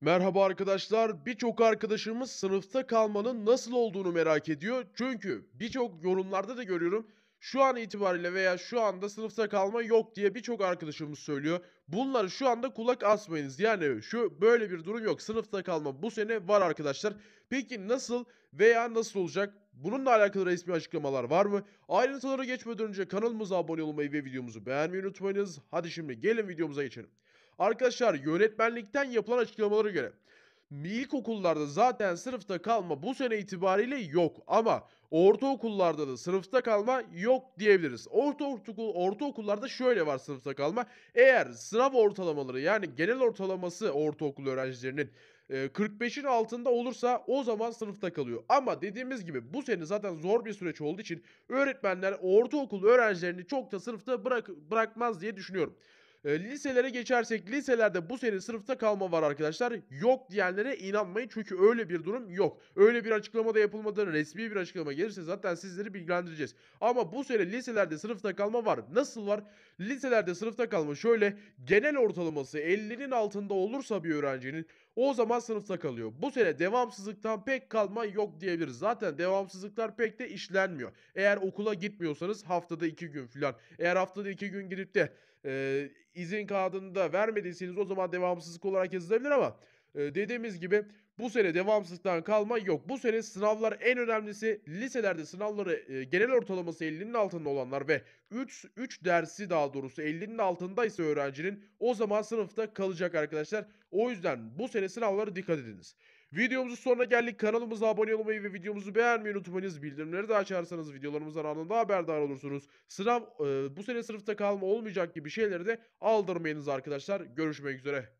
Merhaba arkadaşlar. Birçok arkadaşımız sınıfta kalmanın nasıl olduğunu merak ediyor. Çünkü birçok yorumlarda da görüyorum. Şu an itibariyle veya şu anda sınıfta kalma yok diye birçok arkadaşımız söylüyor. Bunları şu anda kulak asmayınız. Yani şu böyle bir durum yok. Sınıfta kalma bu sene var arkadaşlar. Peki nasıl veya nasıl olacak? Bununla alakalı resmi açıklamalar var mı? Ayrıntılara geçmeden önce kanalımıza abone olmayı ve videomuzu beğenmeyi unutmayınız. Hadi şimdi gelin videomuza geçelim. Arkadaşlar yönetmenlikten yapılan açıklamalara göre ilkokullarda zaten sınıfta kalma bu sene itibariyle yok ama ortaokullarda da sınıfta kalma yok diyebiliriz. Orta Ortaokul ortaokullarda şöyle var sınıfta kalma. Eğer sınav ortalamaları yani genel ortalaması ortaokul öğrencilerinin 45'in e, altında olursa o zaman sınıfta kalıyor. Ama dediğimiz gibi bu sene zaten zor bir süreç olduğu için öğretmenler ortaokul öğrencilerini çok da sınıfta bırak bırakmaz diye düşünüyorum. Ee, liselere geçersek liselerde bu sene sınıfta kalma var arkadaşlar. Yok diyenlere inanmayın çünkü öyle bir durum yok. Öyle bir açıklama da yapılmadan resmi bir açıklama gelirse zaten sizleri bilgilendireceğiz. Ama bu sene liselerde sınıfta kalma var. Nasıl var? Liselerde sınıfta kalma şöyle genel ortalaması 50'nin altında olursa bir öğrencinin o zaman sınıfta kalıyor. Bu sene devamsızlıktan pek kalma yok diyebiliriz. Zaten devamsızlıklar pek de işlenmiyor. Eğer okula gitmiyorsanız haftada 2 gün filan. Eğer haftada 2 gün gidip de e, izin kağıdını da vermediyseniz o zaman devamsızlık olarak yazılabilir ama e, dediğimiz gibi bu sene devamsızlıktan kalma yok. Bu sene sınavlar en önemlisi liselerde sınavları e, genel ortalaması 50'nin altında olanlar ve 3, 3 dersi daha doğrusu 50'nin altındaysa öğrencinin o zaman sınıfta kalacak arkadaşlar. O yüzden bu sene sınavlara dikkat ediniz. Videomuzun sonuna geldik. Kanalımıza abone olmayı ve videomuzu beğenmeyi unutmayınız. Bildirimleri de açarsanız videolarımızdan anında haberdar olursunuz. Sınav e, bu sene sınıfta kalma olmayacak gibi şeyleri de aldırmayınız arkadaşlar. Görüşmek üzere.